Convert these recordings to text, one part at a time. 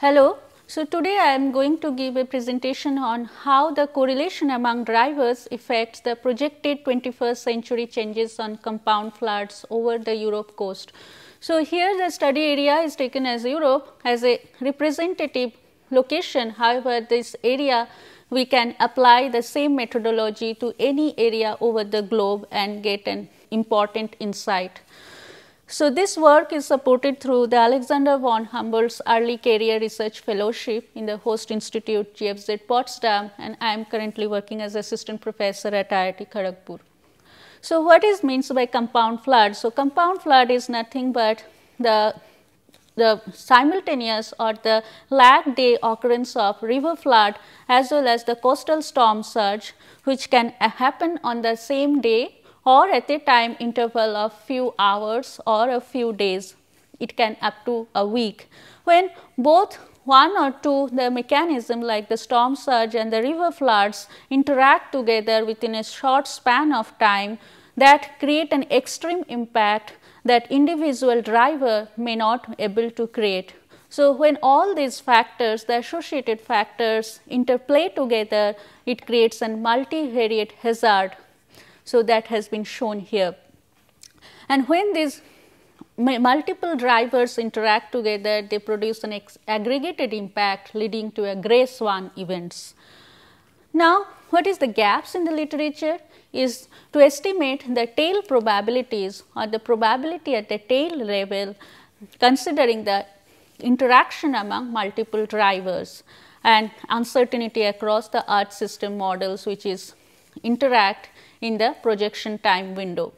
Hello. So, today I am going to give a presentation on how the correlation among drivers affects the projected 21st century changes on compound floods over the Europe coast. So, here the study area is taken as Europe as a representative location. However, this area we can apply the same methodology to any area over the globe and get an important insight. So this work is supported through the Alexander von Humboldt's Early Career Research Fellowship in the host institute GFZ Potsdam and I am currently working as assistant professor at IIT Kharagpur. So what is means by compound flood? So compound flood is nothing but the the simultaneous or the lag day occurrence of river flood as well as the coastal storm surge which can happen on the same day or at a time interval of few hours or a few days. It can up to a week. When both one or two the mechanism like the storm surge and the river floods interact together within a short span of time that create an extreme impact that individual driver may not able to create. So, when all these factors the associated factors interplay together it creates a multivariate hazard so, that has been shown here. And when these multiple drivers interact together, they produce an aggregated impact leading to a gray swan events. Now, what is the gaps in the literature is to estimate the tail probabilities or the probability at the tail level considering the interaction among multiple drivers and uncertainty across the earth system models which is interact in the projection time window.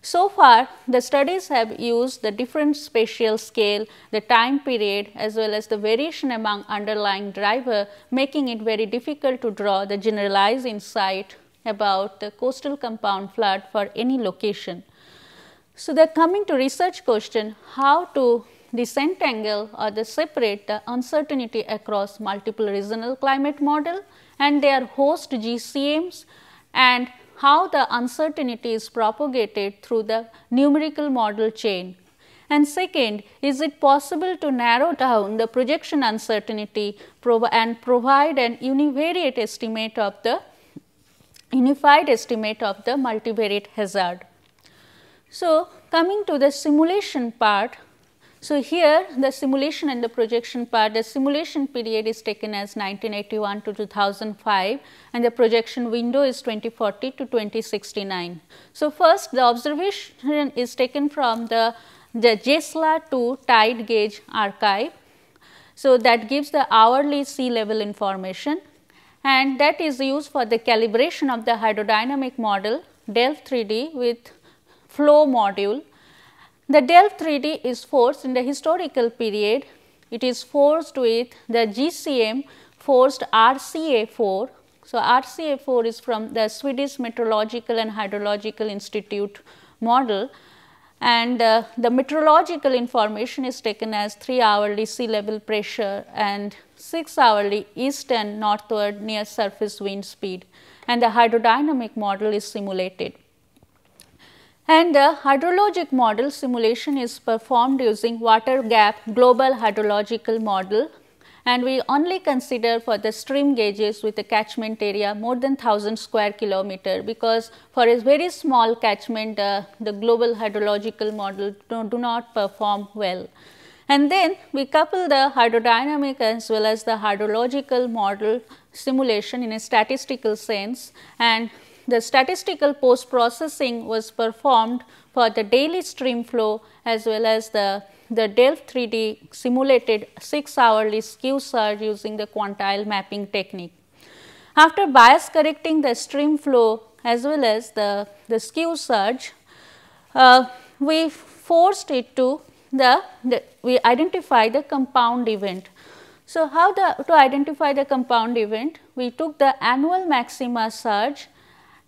So far, the studies have used the different spatial scale, the time period as well as the variation among underlying driver making it very difficult to draw the generalized insight about the coastal compound flood for any location. So, they are coming to research question how to disentangle or they separate the uncertainty across multiple regional climate model and their host GCMs and how the uncertainty is propagated through the numerical model chain. And second, is it possible to narrow down the projection uncertainty and provide an univariate estimate of the unified estimate of the multivariate hazard. So, coming to the simulation part, so, here the simulation and the projection part, the simulation period is taken as 1981 to 2005 and the projection window is 2040 to 2069. So, first the observation is taken from the, the JSLA two tide gauge archive. So, that gives the hourly sea level information and that is used for the calibration of the hydrodynamic model DELF 3D with flow module the Dell 3D is forced in the historical period. It is forced with the GCM forced RCA4. So, RCA4 is from the Swedish Meteorological and Hydrological Institute model and uh, the meteorological information is taken as 3 hourly sea level pressure and 6 hourly east and northward near surface wind speed and the hydrodynamic model is simulated. And the uh, hydrologic model simulation is performed using water gap global hydrological model and we only consider for the stream gauges with a catchment area more than 1000 square kilometer because for a very small catchment uh, the global hydrological model do, do not perform well. And then we couple the hydrodynamic as well as the hydrological model simulation in a statistical sense and the statistical post-processing was performed for the daily stream flow as well as the, the DELF 3D simulated 6 hourly skew surge using the quantile mapping technique. After bias correcting the stream flow as well as the, the skew surge, uh, we forced it to the, the, we identify the compound event. So, how the, to identify the compound event? We took the annual maxima surge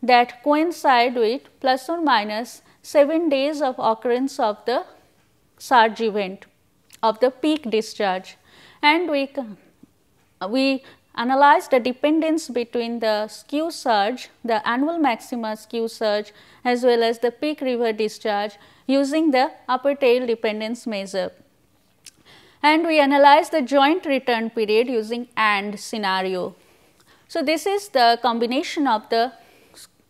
that coincide with plus or minus 7 days of occurrence of the surge event of the peak discharge and we, we analyze the dependence between the skew surge, the annual maxima skew surge as well as the peak river discharge using the upper tail dependence measure. And we analyze the joint return period using AND scenario. So, this is the combination of the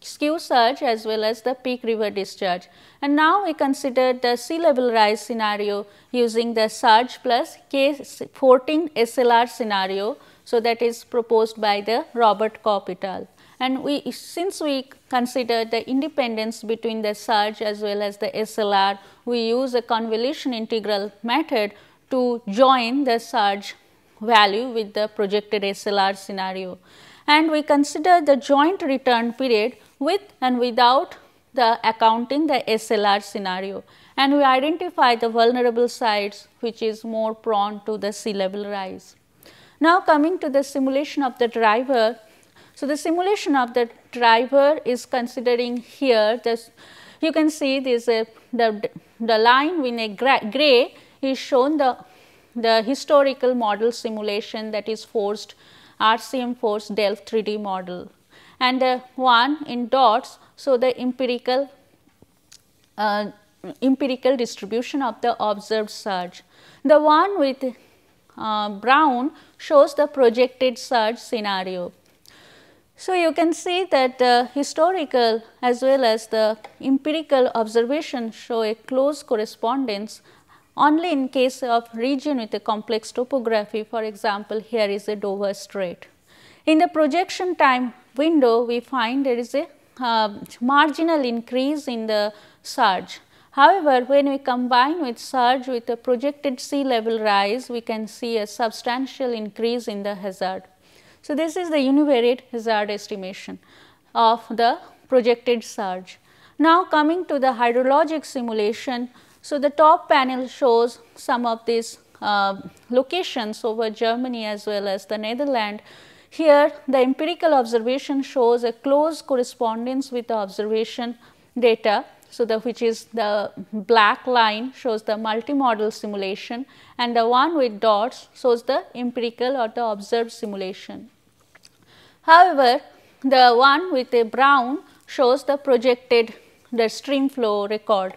skew surge as well as the peak river discharge. And now we consider the sea level rise scenario using the surge plus K14 SLR scenario. So, that is proposed by the Robert Kopp et al. And we, since we consider the independence between the surge as well as the SLR, we use a convolution integral method to join the surge value with the projected SLR scenario and we consider the joint return period with and without the accounting the SLR scenario and we identify the vulnerable sites which is more prone to the sea level rise. Now coming to the simulation of the driver. So, the simulation of the driver is considering here this you can see this uh, the, the line in a gray is shown the the historical model simulation that is forced RCM forced Delft 3D model and the one in dots. So, the empirical uh, empirical distribution of the observed surge. The one with uh, brown shows the projected surge scenario. So, you can see that the historical as well as the empirical observation show a close correspondence only in case of region with a complex topography, for example, here is a Dover Strait. In the projection time window, we find there is a uh, marginal increase in the surge. However, when we combine with surge with a projected sea level rise, we can see a substantial increase in the hazard. So, this is the univariate hazard estimation of the projected surge. Now, coming to the hydrologic simulation, so, the top panel shows some of these uh, locations over Germany as well as the Netherlands. Here the empirical observation shows a close correspondence with the observation data. So, the which is the black line shows the multimodal simulation and the one with dots shows the empirical or the observed simulation. However, the one with a brown shows the projected the stream flow record.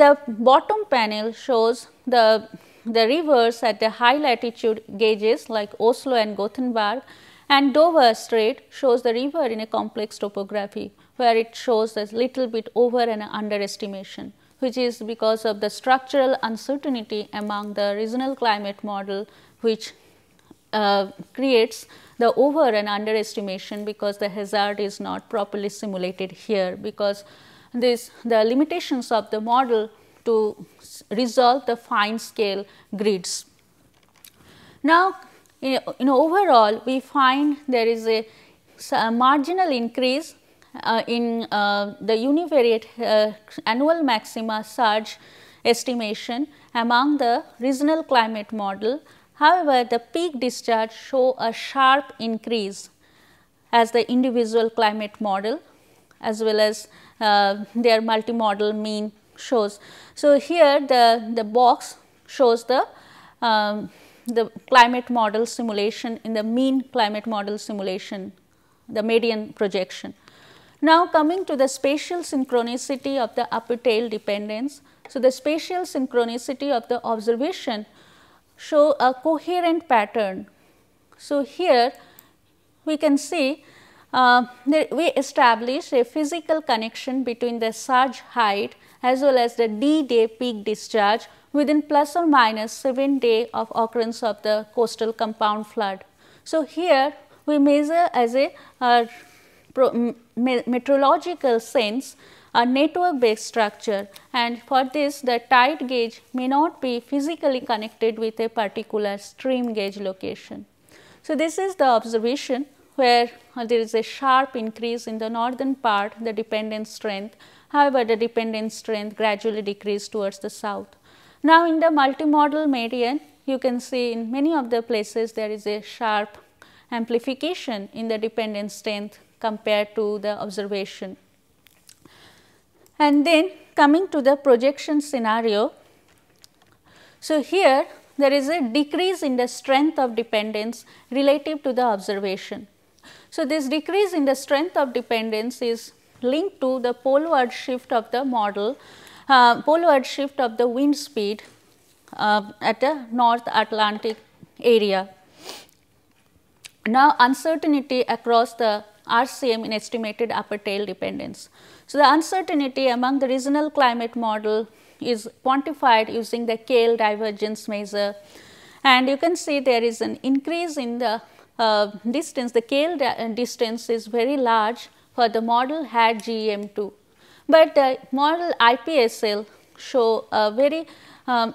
The bottom panel shows the, the rivers at the high latitude gauges like Oslo and Gothenburg and Dover Strait shows the river in a complex topography where it shows a little bit over and underestimation which is because of the structural uncertainty among the regional climate model which uh, creates the over and underestimation because the hazard is not properly simulated here because this the limitations of the model to resolve the fine scale grids. Now, in overall we find there is a, a marginal increase uh, in uh, the univariate uh, annual maxima surge estimation among the regional climate model. However, the peak discharge show a sharp increase as the individual climate model as well as uh, their multimodal mean shows. So, here the, the box shows the um, the climate model simulation in the mean climate model simulation, the median projection. Now, coming to the spatial synchronicity of the upper tail dependence. So, the spatial synchronicity of the observation show a coherent pattern. So, here we can see uh, we established a physical connection between the surge height as well as the D day peak discharge within plus or minus 7 day of occurrence of the coastal compound flood. So, here we measure as a uh, meteorological sense a network based structure and for this the tide gauge may not be physically connected with a particular stream gauge location. So, this is the observation where there is a sharp increase in the northern part the dependent strength. However, the dependent strength gradually decreased towards the south. Now, in the multimodal median you can see in many of the places there is a sharp amplification in the dependent strength compared to the observation. And then coming to the projection scenario. So, here there is a decrease in the strength of dependence relative to the observation. So, this decrease in the strength of dependence is linked to the poleward shift of the model, uh, poleward shift of the wind speed uh, at the North Atlantic area. Now, uncertainty across the RCM in estimated upper tail dependence. So, the uncertainty among the regional climate model is quantified using the KL divergence measure and you can see there is an increase in the uh, distance, the Kale uh, distance is very large for the model had GM2. But the uh, model IPSL show a very um,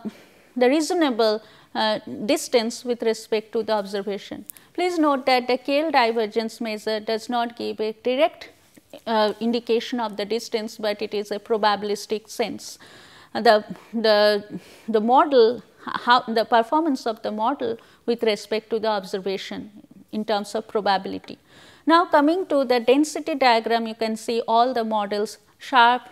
the reasonable uh, distance with respect to the observation. Please note that the Kale divergence measure does not give a direct uh, indication of the distance, but it is a probabilistic sense. The, the, the model, how the performance of the model with respect to the observation in terms of probability. Now, coming to the density diagram, you can see all the models sharp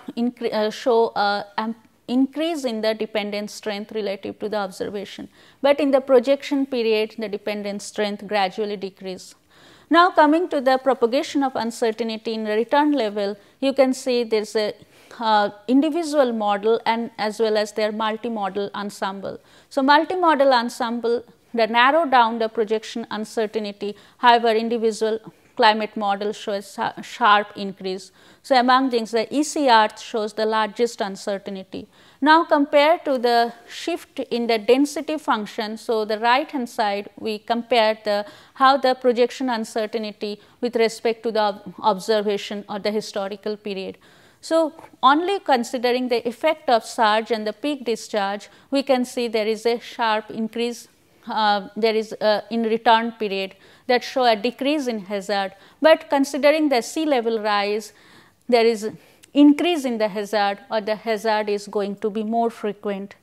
uh, show uh, increase in the dependent strength relative to the observation, but in the projection period the dependent strength gradually decrease. Now, coming to the propagation of uncertainty in the return level, you can see there is a uh, individual model and as well as their multi-model ensemble. So, multi-model ensemble that narrow down the projection uncertainty, however, individual climate model shows sharp increase. So, among things the ECR shows the largest uncertainty. Now, compared to the shift in the density function. So, the right hand side we compare the how the projection uncertainty with respect to the observation or the historical period. So, only considering the effect of surge and the peak discharge, we can see there is a sharp increase uh, there is uh, in return period that show a decrease in hazard, but considering the sea level rise, there is increase in the hazard or the hazard is going to be more frequent.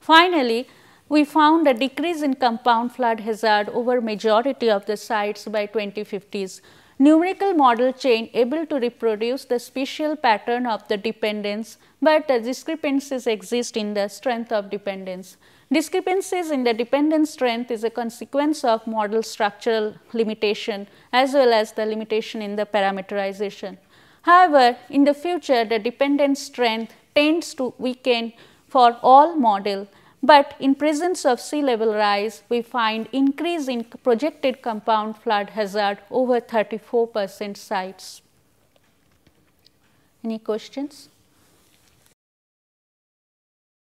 Finally, we found a decrease in compound flood hazard over majority of the sites by 2050s. Numerical model chain able to reproduce the spatial pattern of the dependence, but the discrepancies exist in the strength of dependence. Discrepancies in the dependent strength is a consequence of model structural limitation as well as the limitation in the parameterization. However, in the future the dependent strength tends to weaken for all model, but in presence of sea level rise we find increase in projected compound flood hazard over 34 percent sites. Any questions?